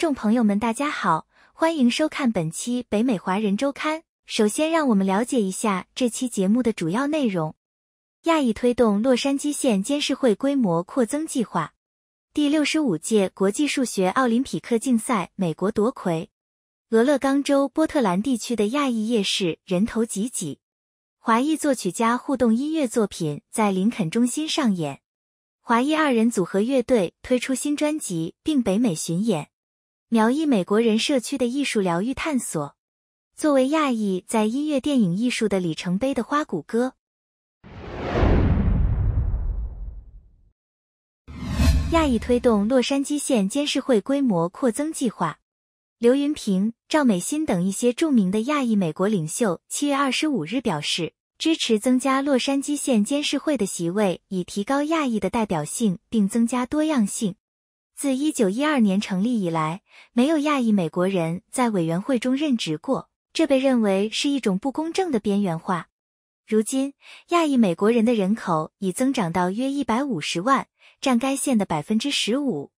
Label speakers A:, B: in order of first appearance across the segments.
A: 观众朋友们，大家好，欢迎收看本期北美华人周刊。首先，让我们了解一下这期节目的主要内容：亚裔推动洛杉矶县监事会规模扩增计划；第六十五届国际数学奥林匹克竞赛美国夺魁；俄勒冈州波特兰地区的亚裔夜市人头挤挤；华裔作曲家互动音乐作品在林肯中心上演；华裔二人组合乐队推出新专辑并北美巡演。苗裔美国人社区的艺术疗愈探索，作为亚裔在音乐、电影、艺术的里程碑的《花鼓歌》。亚裔推动洛杉矶县监事会规模扩增计划。刘云平、赵美心等一些著名的亚裔美国领袖，七月二十五日表示支持增加洛杉矶县监事会的席位，以提高亚裔的代表性并增加多样性。自一九一二年成立以来，没有亚裔美国人在委员会中任职过，这被认为是一种不公正的边缘化。如今，亚裔美国人的人口已增长到约一百五十万，占该县的百分之十五。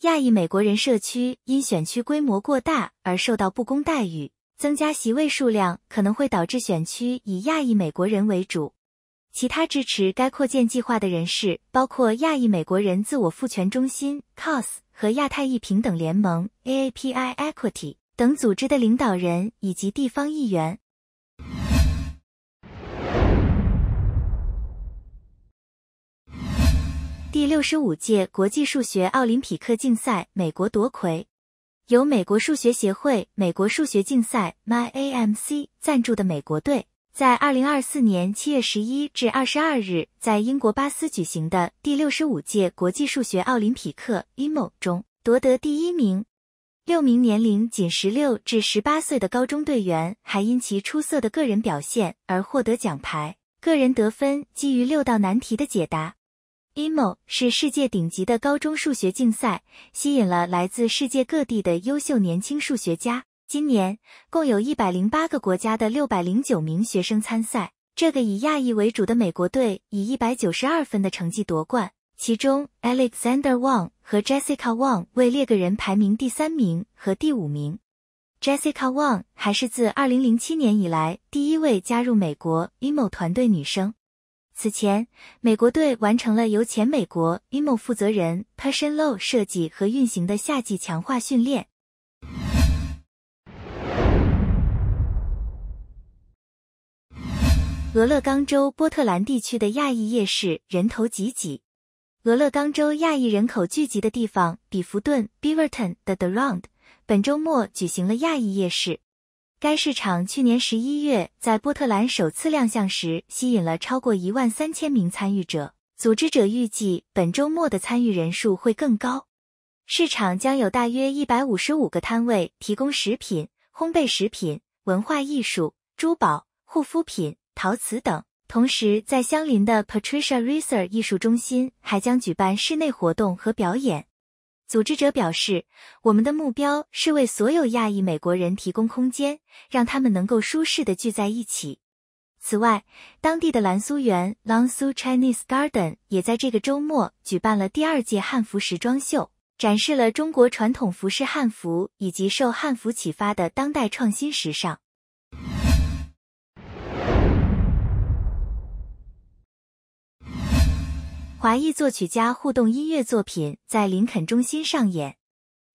A: 亚裔美国人社区因选区规模过大而受到不公待遇，增加席位数量可能会导致选区以亚裔美国人为主。其他支持该扩建计划的人士包括亚裔美国人自我赋权中心 （COS） 和亚太裔平等联盟 （AAPI Equity） 等组织的领导人以及地方议员。第六十五届国际数学奥林匹克竞赛，美国夺魁，由美国数学协会、美国数学竞赛 （MyAMC） 赞助的美国队。在二零二四年七月十一至二十二日在英国巴斯举行的第六十五届国际数学奥林匹克 （IMO） 中夺得第一名。六名年龄仅十六至十八岁的高中队员还因其出色的个人表现而获得奖牌。个人得分基于六道难题的解答。IMO 是世界顶级的高中数学竞赛，吸引了来自世界各地的优秀年轻数学家。今年共有一百零八个国家的六百零九名学生参赛。这个以亚裔为主的美国队以一百九十二分的成绩夺冠，其中 Alexander Wang 和 Jessica Wang 位列个人排名第三名和第五名。Jessica Wang 还是自二零零七年以来第一位加入美国 IMO 团队女生。此前，美国队完成了由前美国 IMO 负责人 p a s s i o n l o w 设计和运行的夏季强化训练。俄勒冈州波特兰地区的亚裔夜市人头挤挤。俄勒冈州亚裔人口聚集的地方比弗顿 （Beverton） 的 The Round，本周末举行了亚裔夜市。该市场去年十一月在波特兰首次亮相时，吸引了超过一万三千名参与者。组织者预计，本周末的参与人数会更高。市场将有大约一百五十五个摊位，提供食品、烘焙食品、文化艺术、珠宝、护肤品。陶瓷等。同时，在相邻的 Patricia Riser 艺术中心还将举办室内活动和表演。组织者表示，我们的目标是为所有亚裔美国人提供空间，让他们能够舒适的聚在一起。此外，当地的蓝苏园 Long Su Chinese Garden 也在这个周末举办了第二届汉服时装秀，展示了中国传统服饰汉服以及受汉服启发的当代创新时尚。华裔作曲家互动音乐作品在林肯中心上演。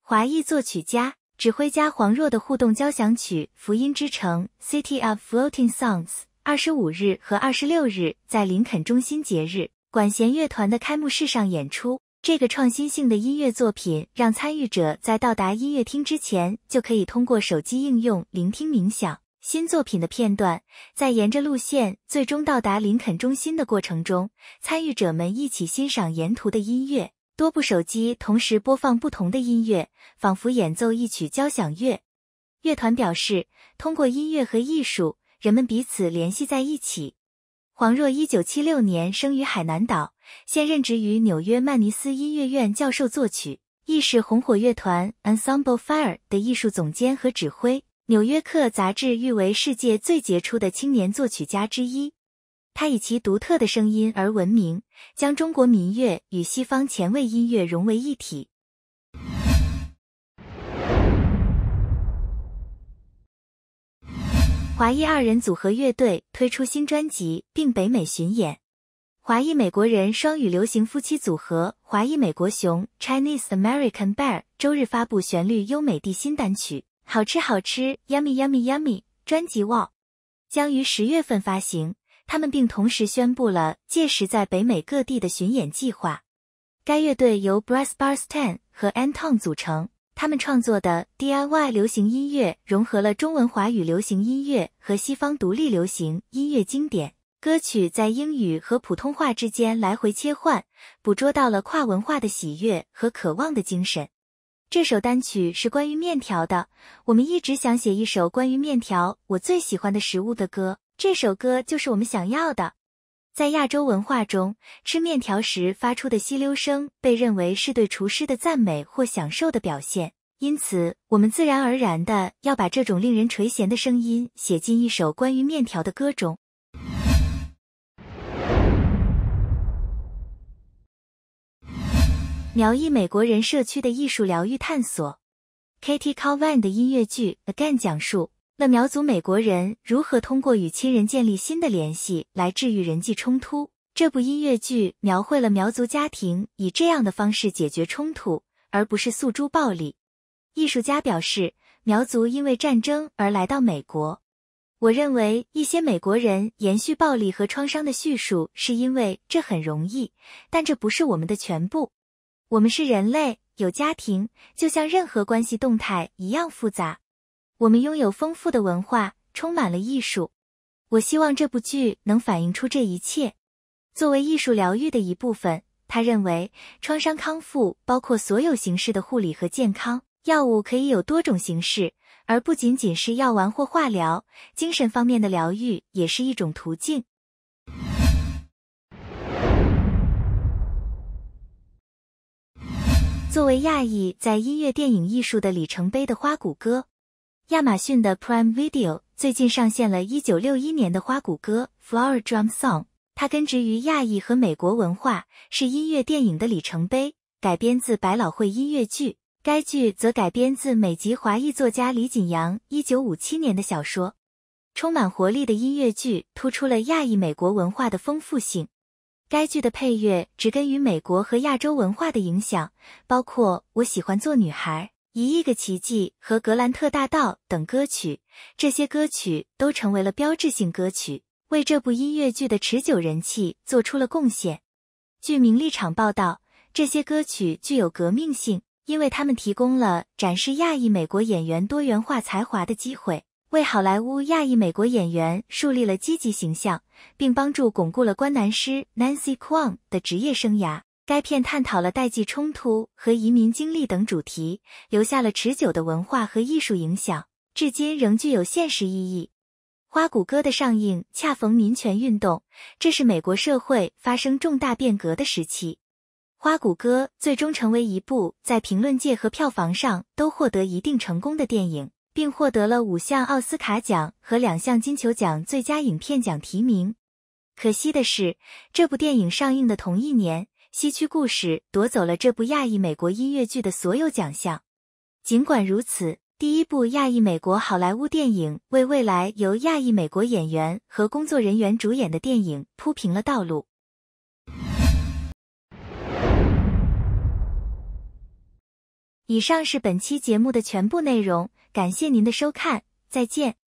A: 华裔作曲家、指挥家黄若的互动交响曲《福音之城 City of Floating Songs》二十五日和二十六日在林肯中心节日管弦乐团的开幕式上演出。这个创新性的音乐作品让参与者在到达音乐厅之前就可以通过手机应用聆听冥想。新作品的片段，在沿着路线最终到达林肯中心的过程中，参与者们一起欣赏沿途的音乐。多部手机同时播放不同的音乐，仿佛演奏一曲交响乐。乐团表示，通过音乐和艺术，人们彼此联系在一起。黄若，一九七六年生于海南岛，现任职于纽约曼尼斯音乐院教授作曲，亦是红火乐团 Ensemble Fire 的艺术总监和指挥。《纽约客》杂志誉为世界最杰出的青年作曲家之一，他以其独特的声音而闻名，将中国民乐与西方前卫音乐融为一体。华裔二人组合乐队推出新专辑并北美巡演。华裔美国人双语流行夫妻组合华裔美国熊 （Chinese American Bear） 周日发布旋律优美的新单曲。好吃好吃，Yummy Yummy Yummy！专辑《Wow》将于十月份发行。他们并同时宣布了届时在北美各地的巡演计划。该乐队由 Brass b a s t a n 和 Anton 组成。他们创作的 DIY 流行音乐融合了中文华语流行音乐和西方独立流行音乐经典歌曲，在英语和普通话之间来回切换，捕捉到了跨文化的喜悦和渴望的精神。这首单曲是关于面条的。我们一直想写一首关于面条，我最喜欢的食物的歌。这首歌就是我们想要的。在亚洲文化中，吃面条时发出的吸溜声被认为是对厨师的赞美或享受的表现，因此我们自然而然的要把这种令人垂涎的声音写进一首关于面条的歌中。苗裔美国人社区的艺术疗愈探索，Katie c o l v a n 的音乐剧《Again》讲述了苗族美国人如何通过与亲人建立新的联系来治愈人际冲突。这部音乐剧描绘了苗族家庭以这样的方式解决冲突，而不是诉诸暴力。艺术家表示，苗族因为战争而来到美国。我认为一些美国人延续暴力和创伤的叙述是因为这很容易，但这不是我们的全部。我们是人类，有家庭，就像任何关系动态一样复杂。我们拥有丰富的文化，充满了艺术。我希望这部剧能反映出这一切。作为艺术疗愈的一部分，他认为创伤康复包括所有形式的护理和健康。药物可以有多种形式，而不仅仅是药丸或化疗。精神方面的疗愈也是一种途径。作为亚裔在音乐电影艺术的里程碑的《花鼓歌》，亚马逊的 Prime Video 最近上线了1961年的《花鼓歌》（Flower Drum Song）。它根植于亚裔和美国文化，是音乐电影的里程碑，改编自百老汇音乐剧。该剧则改编自美籍华裔作家李锦阳1957年的小说。充满活力的音乐剧突出了亚裔美国文化的丰富性。该剧的配乐植根于美国和亚洲文化的影响，包括我喜欢做女孩、一亿个奇迹和格兰特大道等歌曲。这些歌曲都成为了标志性歌曲，为这部音乐剧的持久人气做出了贡献。据《名利场》报道，这些歌曲具有革命性，因为他们提供了展示亚裔美国演员多元化才华的机会。为好莱坞亚裔美国演员树立了积极形象，并帮助巩固了关南师 Nancy Kwong 的职业生涯。该片探讨了代际冲突和移民经历等主题，留下了持久的文化和艺术影响，至今仍具有现实意义。《花鼓歌》的上映恰逢民权运动，这是美国社会发生重大变革的时期。《花鼓歌》最终成为一部在评论界和票房上都获得一定成功的电影。并获得了五项奥斯卡奖和两项金球奖最佳影片奖提名。可惜的是，这部电影上映的同一年，《西区故事》夺走了这部亚裔美国音乐剧的所有奖项。尽管如此，第一部亚裔美国好莱坞电影为未来由亚裔美国演员和工作人员主演的电影铺平了道路。以上是本期节目的全部内容。感谢您的收看，再见。